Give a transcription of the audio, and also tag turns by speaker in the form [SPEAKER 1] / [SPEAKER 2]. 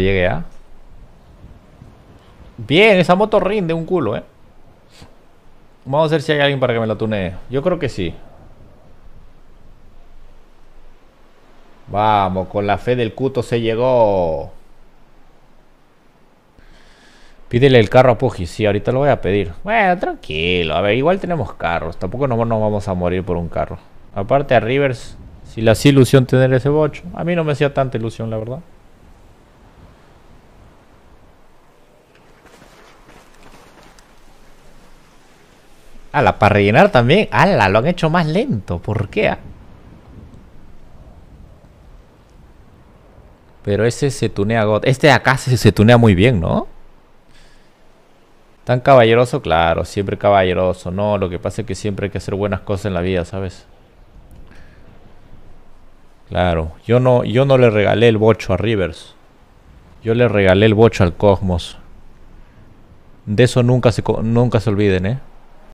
[SPEAKER 1] llegué a... Bien, esa moto rinde un culo, eh. Vamos a ver si hay alguien para que me la tunee. Yo creo que sí. Vamos, con la fe del cuto se llegó. Pídele el carro a Puji. Sí, ahorita lo voy a pedir. Bueno, tranquilo. A ver, igual tenemos carros. Tampoco nos, nos vamos a morir por un carro. Aparte a Rivers, si le hacía ilusión tener ese bocho. A mí no me hacía tanta ilusión, la verdad. Ala, para rellenar también. Ala, lo han hecho más lento. ¿Por qué? Ah? Pero ese se tunea God. Este de acá se, tunea muy bien, ¿no? Tan caballeroso, claro, siempre caballeroso. No, lo que pasa es que siempre hay que hacer buenas cosas en la vida, ¿sabes? Claro, yo no, yo no le regalé el bocho a Rivers. Yo le regalé el bocho al Cosmos. De eso nunca se, nunca se olviden, ¿eh?